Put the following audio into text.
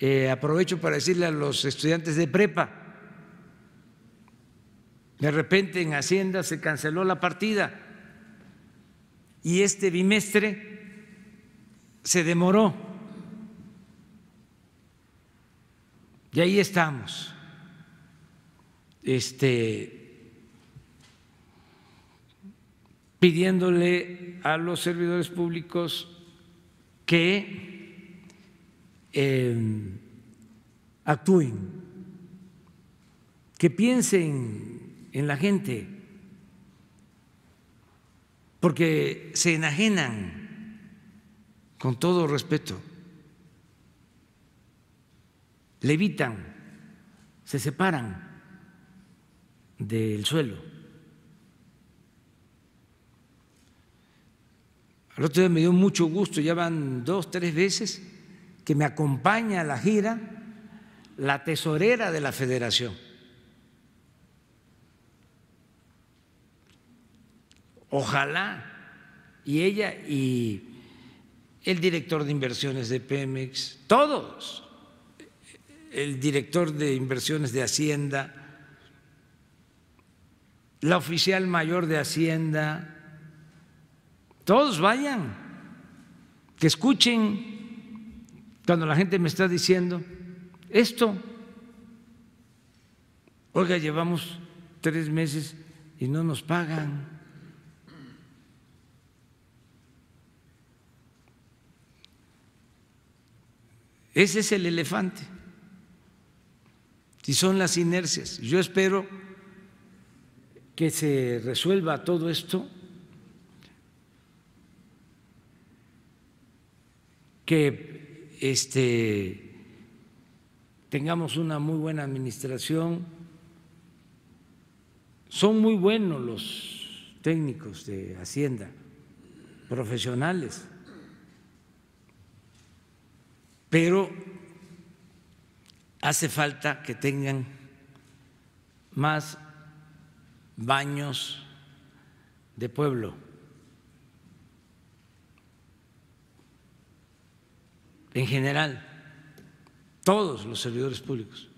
Eh, aprovecho para decirle a los estudiantes de prepa, de repente en Hacienda se canceló la partida y este bimestre se demoró. Y ahí estamos. Este, pidiéndole a los servidores públicos que Em, actúen, que piensen en la gente, porque se enajenan con todo respeto, levitan, se separan del suelo. Al otro día me dio mucho gusto, ya van dos, tres veces que me acompaña a la gira, la tesorera de la federación. Ojalá, y ella y el director de inversiones de Pemex, todos, el director de inversiones de Hacienda, la oficial mayor de Hacienda, todos vayan, que escuchen cuando la gente me está diciendo esto, oiga, llevamos tres meses y no nos pagan. Ese es el elefante. Y son las inercias. Yo espero que se resuelva todo esto, que este, tengamos una muy buena administración. Son muy buenos los técnicos de Hacienda, profesionales, pero hace falta que tengan más baños de pueblo en general, todos los servidores públicos.